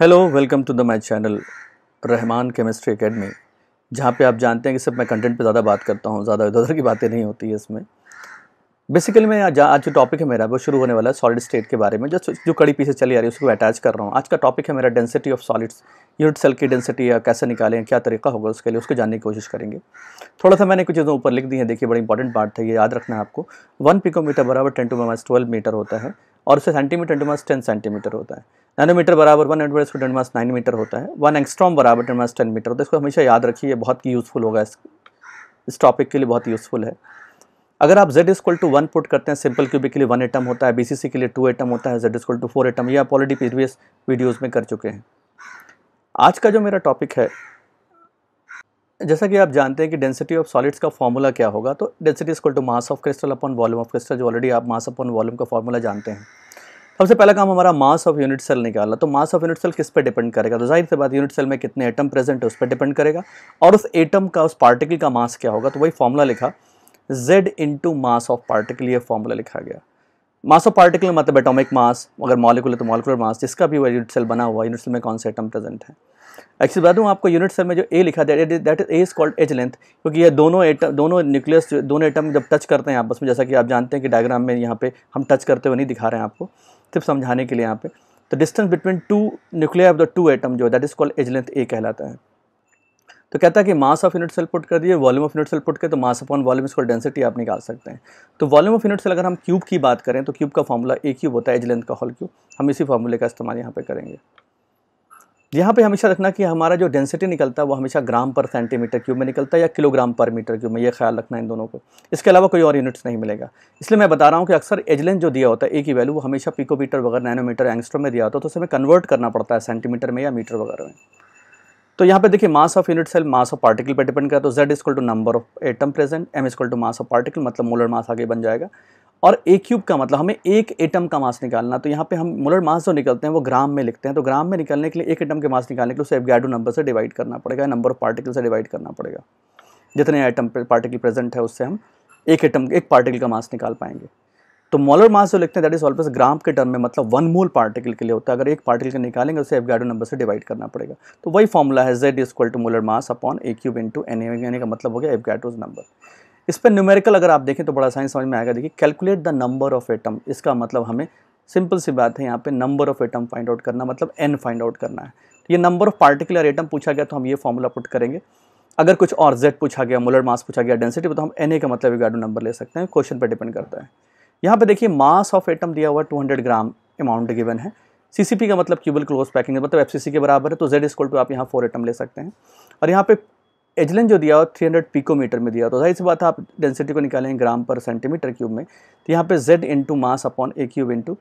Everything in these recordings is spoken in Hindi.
hello welcome to the my channel Rahman chemistry academy जहाँ पे आप जानते हैं कि सिर्फ मैं कंटेंट पे ज़्यादा बात करता हूँ ज़्यादा इधर उधर की बातें नहीं होती है इसमें बेसिकली मैं आज जो टॉपिक है मेरा वो शुरू होने वाला है सॉलिड स्टेट के बारे में जो जो कड़ी पीछे चली आ रही है उसको अटैच कर रहा हूँ आज का टॉपिक है मेरा density of solids unit cell की डेंसिटी या कैसे निकालें क्या तरीका होगा उसके लिए उसको जानने की कोशिश करेंगे थोड़ा सा मैंने कुछ चीज़ों ऊपर लिख दी है देखिए बड़ी इंपॉर्टेंट पार्ट था ये याद रखना है आपको वन पिकोमीटर बराबर ten to minus twelve metre होता है और उससे सेंटीमीटर डेंडमास टेन सेंटीमीटर होता है नैनोमीटर बराबर वन एंडमास टू मास नाइन मीटर होता है वन एक्स्ट्रॉम बराबर डेंडमास टेन मीटर होता है इसको हमेशा याद रखिए बहुत ही यूज़फुल होगा इस इस टॉपिक के लिए बहुत यूज़फुल है अगर आप Z equal to one put करते हैं सिंपल क्यूबिक के लिए वन एटम होता है बीसीसी के लिए टू एटम होता है Z equal to four atom ये आप ऑलरेडी प्रीवियस वीडियोज़ में कर चुके हैं आज का जो मेरा टॉपिक है जैसा कि आप जानते हैं कि डेंसिटी ऑफ सॉलिड्स का फॉर्मूला क्या होगा तो density equal to mass of crystal upon volume of crystal जो ऑलरेडी आप मास अपॉन वॉल्यूम का फॉर्मूला जानते हैं सबसे पहला काम हमारा मास ऑफ यूनिट सेल निकालना तो मास ऑफ यूनिट सेल किस पर डिपेंड करेगा तो जाहिर से बात यूनिट सेल में कितने एटम प्रेजेंट है उस पर डिपेंड करेगा और उस एटम का उस पार्टिकल का मास क्या होगा तो वही फॉर्मूला लिखा Z into mass of particle ये फॉर्मूला लिखा गया मास ऑफ पार्टिकल मतलब एटॉमिक मास अगर मॉलिकुलर तो मॉलिकुलर मास जिसका भी यूनिट सेल बना हुआ यूनिट सेल में कौन से एटम प्रेजेंट है एक्चुअली बता दूँ आपको यूनिट सेल में जो ए लिखा है that is a is called edge length क्योंकि ये दोनों एटम दोनों न्यूक्लियस दोनों एटम जब टच करते हैं आपस में जैसा कि आप जानते हैं कि डायग्राम में यहाँ पे हम टच करते हुए नहीं दिखा रहे हैं आपको सिर्फ समझाने के लिए यहाँ पे तो distance between two nuclear of the two atom जो है that is called edge length a कहलाता है तो कहता है कि mass of unit cell put कर दिए volume of unit cell put कर तो मास अपॉन वॉल्यूम इसको डेंसिटी आप निकाल सकते हैं तो वॉल्यूम ऑफ यूनिट सेल अगर हम क्यूब की बात करें तो क्यूब का फॉर्मूला एक ही होता है एज लेंथ का हॉल क्यूब हम इसी फॉर्मूले का इस्तेमाल यहाँ पर करेंगे यहाँ पे हमेशा रखना कि हमारा जो डेंसिटी निकलता है वो हमेशा ग्राम पर सेंटीमीटर क्यूब में निकलता है या किलोग्राम पर मीटर क्यूब में ये ख्याल रखना इन दोनों को इसके अलावा कोई और यूनिट्स नहीं मिलेगा इसलिए मैं बता रहा हूँ कि अक्सर एजलेंथ जो दिया होता है ए की वैल्यू वो हमेशा पिकोमीटर वगैरह नैनोमीटर एंगस्ट्रो में दिया होता है तो उसमें कन्वर्ट करना पड़ता है सेंटीमीटर में या मीटर वगैरह में तो यहाँ पे देखिए mass of unit cell mass of particle पे डिपेंड करता है तो Z is equal to number of atom present M is equal to mass of particle मतलब मोलर मास आगे बन जाएगा और ए क्यूब का मतलब हमें एक एटम का मास निकालना तो यहाँ पे हम मोलर मास जो निकलते हैं वो ग्राम में लिखते हैं तो ग्राम में निकलने के लिए एक एटम के मास निकालने के लिए उसे एवगैडो नंबर से डिवाइड करना पड़ेगा नंबर ऑफ पार्टिकल से डिवाइड करना पड़ेगा जितने आइटम पार्टिकल प्रेजेंट है उससे हम एक एटम एक पार्टिकल का मास निकाल पाएंगे तो मोलर मास जो लिखते हैं दैट इज ऑलवेज ग्राम के टर्म में मतलब वन मोल पार्टिकल के लिए होता है अगर एक पार्टिकल निकालेंगे उसे गार्डो नंबर से डिवाइड करना पड़ेगा तो वही फॉर्मूला है Z equal to molar mass upon a cube into N N का मतलब हो गया एफगाडोज नंबर इस पर न्यूमेरिकल अगर आप देखें तो बड़ा साइंस समझ में आएगा देखिए calculate the number of atom इसका मतलब हमें सिंपल सी बात है यहाँ पे number of atom find out करना मतलब एन फाइंड आउट करना है तो ये नंबर ऑफ पार्टिकुलर एटम पूछा गया तो हम ये फॉर्मूला पुट करेंगे अगर कुछ और जेड पूछा गया मोलर मास पूछा गया डेंसिटी तो हम एन का मतलब एगाडो नंबर ले सकते हैं क्वेश्चन पर डिपेंड करता है यहाँ पे देखिए मास ऑफ एटम दिया हुआ 200 ग्राम अमाउंट गिवन है सीसीपी का मतलब क्यूबल क्लोज पैकिंग मतलब एफसीसी के बराबर है तो जेड स्कोल टू आप यहाँ फोर एटम ले सकते हैं और यहाँ पे एजलन जो दिया हुआ थ्री हंड्रेड पिकोमीटर में दिया तो जाहिर सी बात है आप डेंसिटी को निकालेंगे ग्राम पर सेंटीमीटर क्यूब में तो यहाँ पे Z into mass upon a cube into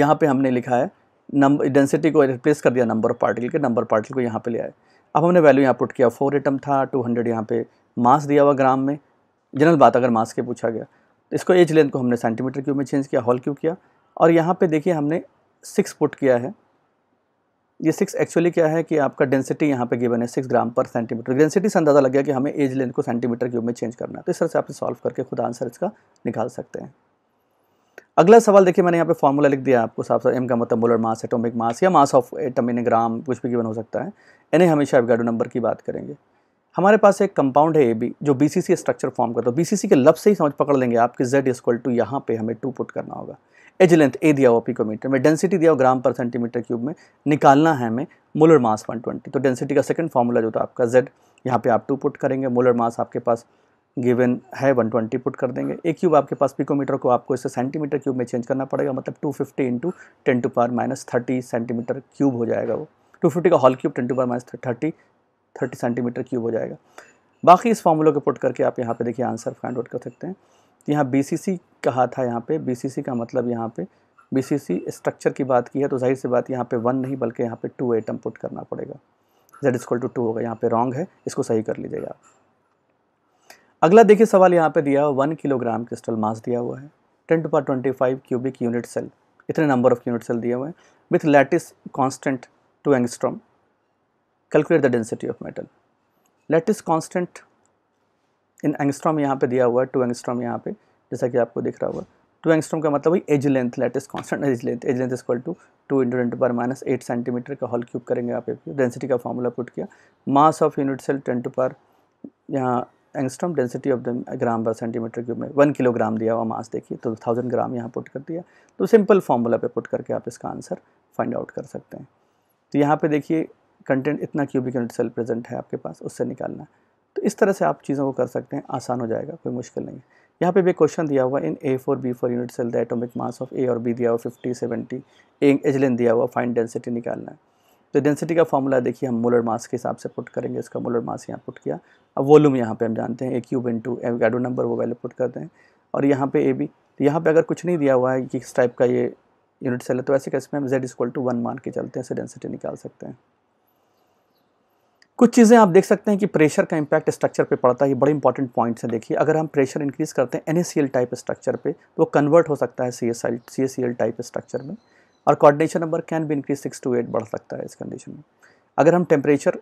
यहाँ पे हमने लिखा है नंबर डेंसिटी को रिप्लेस कर दिया नंबर ऑफ पार्टिकल के नंबर पार्टिकल को यहाँ पे ले आए अब हमने वैल्यू यहाँ पुट किया फोर एटम था टू हंड्रेड यहाँ पे मास दिया हुआ ग्राम में जनरल बात अगर मास के पूछा गया तो इसको एज लेंथ को हमने सेंटीमीटर क्यूब में चेंज किया हॉल क्यूब किया और यहाँ पे देखिए हमने सिक्स पुट किया है ये सिक्स एक्चुअली क्या है कि आपका डेंसिटी यहाँ पे गिवन है six gram per centimetre density से अंदाज़ा लग गया कि हमें एज लेंथ को सेंटीमीटर क्यूब में चेंज करना है तो इस तरह से आप सॉल्व करके खुद आंसर इसका निकाल सकते हैं अगला सवाल देखिए मैंने यहाँ पे फॉर्मूला लिख दिया आपको साफ साफ एम का मतलब मोलर मास एटोमिक मास या मास ऑफ एटम इन ग्राम कुछ भी गिवन हो सकता है इन्हें हमेशा एवगाडो नंबर की बात करेंगे हमारे पास एक कंपाउंड है ए बी जो B C C structure form करता है बी सी सी के लफ्ज़ से ही समझ पकड़ लेंगे आपके जेड इक्वल टू यहाँ पे हमें टू पुट करना होगा एज लेंथ ए दिया हुआ पिकोमीटर में डेंसिटी दिया हुआ ग्राम पर सेंटीमीटर क्यूब में निकालना है हमें मोलर मास 120 तो डेंसिटी का सेकंड फार्मूला जो था आपका जेड यहाँ पे आप टू पुट करेंगे मोलर मास आपके पास गिवन है 120 पुट कर देंगे एक क्यूब आपके पास पिकोमीटर को आपको इसे सेंटीमीटर क्यूब में चेंज करना पड़ेगा मतलब two fifty into ten to power minus thirty centimetre cube हो जाएगा वो फिफ्टी का whole cube ten to power minus thirty thirty centimetre cube हो जाएगा बाकी इस फॉर्मूला को पुट करके आप यहाँ पे देखिए आंसर फाइंड आउट कर सकते हैं यहाँ बी कहा था यहाँ पे बी का मतलब यहाँ पे बी स्ट्रक्चर की बात की है तो जाहिर सी बात यहाँ पे वन नहीं बल्कि यहाँ पे टू एटम पुट करना पड़ेगा जेड इजक्ल टू टू होगा यहाँ पे रॉन्ग है इसको सही कर लीजिएगा आप अगला देखिए सवाल यहाँ पे दिया हुआ वन किलोग्राम क्रिस्टल मास दिया हुआ है ten to power twenty five cubic unit cell इतने नंबर ऑफ यूनिट सेल दिए हुए हैं with lattice constant two angstrom calculate the density of metal lattice constant in angstrom यहाँ पे दिया हुआ है टू एंगस्ट्रॉम यहाँ पे जैसा कि आपको दिख रहा हुआ टू एंगस्ट्रॉम का मतलब edge length lattice constant edge length edge length equal to two into into power minus eight centimetre का हॉल क्यूब करेंगे आप डेंसिटी का फॉर्मूला पुट किया mass of unit cell ten to power यहाँ angstrom density of the gram per centimetre cube में वन किलोग्राम दिया हुआ मास देखिए तो थाउजेंड ग्राम यहाँ पुट कर दिया तो सिंपल फॉर्मूला पे पुट करके आप इसका आंसर फाइंड आउट कर सकते हैं तो यहाँ पे देखिए कंटेंट इतना क्यूबिक यूनिट सेल प्रेजेंट है आपके पास उससे निकालना है तो इस तरह से आप चीज़ों को कर सकते हैं आसान हो जाएगा कोई मुश्किल नहीं है यहाँ पे भी क्वेश्चन दिया हुआ in A four B four unit cell the atomic mass of A और बी दिया हुआ फिफ्टी सेवेंटी एजलिन दिया हुआ फाइन डेंसिटी निकालना है तो डेंसिटी का फॉर्मूला देखिए हम मोलर मास के हिसाब से पुट करेंगे इसका मोलर मास यहाँ पुट किया अब वॉल्यूम यहाँ पे हम जानते हैं ए क्यूब एव एडो नंबर वो वैल्यू पुट करते हैं और यहाँ पे ए बी तो यहाँ पे अगर कुछ नहीं दिया हुआ है कि इस टाइप का ये यूनिट सेल है तो ऐसे कैसे में हम जेड इक्वल टू वन मान के चलते हैं इसे डेंसिटी निकाल सकते हैं कुछ चीज़ें आप देख सकते हैं कि प्रेशर का इंपैक्ट स्ट्रक्चर पे पड़ता है ये बड़े इंपॉर्टेंट पॉइंट्स हैं देखिए अगर हम प्रेशर इंक्रीज़ करते हैं एन टाइप स्ट्रक्चर पे तो वो कन्वर्ट हो सकता है सी एस टाइप स्ट्रक्चर में और कॉर्डिनेशन नंबर कैन भी इंक्रीज सिक्स टू एट बढ़ सकता है इस कंडीशन में अगर हम टेम्परेचर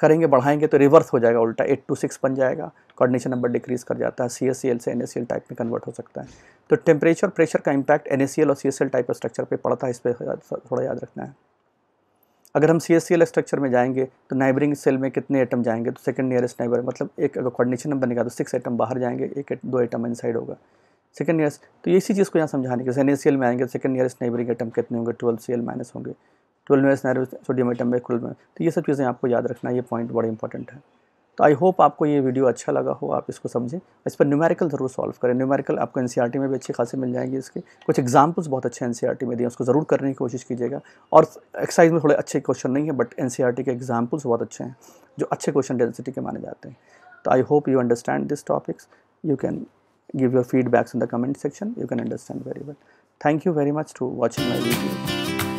करेंगे बढ़ाएंगे तो रिवर्स हो जाएगा उल्टा एट टू सिक्स बन जाएगा कॉर्डिनेशन नंबर डिक्रीज़ कर जाता है सी e से एन टाइप में कन्वर्ट हो सकता है तो टेम्परेचर प्रेशर का इम्पैक्ट एन और सी टाइप स्ट्रक्चर पर पड़ता है इस पर थोड़ा याद रखना है अगर हम C S C L structure में जाएंगे तो नाइबरिंग सेल में कितने आइटम जाएंगे तो सेकंड नियरेस्ट नाइबर मतलब एक अगर कोऑर्डिनेशन नंबर बनेगा तो सिक्स आइटम बाहर जाएंगे एक दो आइटम इनसाइड होगा सेकंड नियरेस्ट तो इसी चीज़ को यहाँ समझाने के सेन सी एल में आएंगे तो सेकंड नियरेस्ट नाइबरिंग आइटम कितने होंगे ट्वेल्व सी एल माइनस होंगे twelve nearest neighbour sodium item में कुल में तो ये सब चीज़ें आपको याद रखना ये पॉइंट बड़ा इंपॉर्टेंट है तो आई होप आपको ये वीडियो अच्छा लगा हो आप इसको समझें इस पर न्यूमेरिकल ज़रूर सॉल्व करें न्यूमेरिकल आपको एन में भी अच्छे खासे मिल जाएंगे इसके कुछ एग्जाम्पल्स बहुत अच्छे एन में दिए उसको ज़रूर करने की कोशिश कीजिएगा और एक्सरसाइज में थोड़े अच्छे क्वेश्चन नहीं है बट एन के एग्जाम्पल्स बहुत अच्छे हैं जो अच्छे क्वेश्चन डेंसिटी के माने जाते हैं तो I hope you understand this topics you can give your feedbacks in the comment section you can understand very well thank you very much to watching my video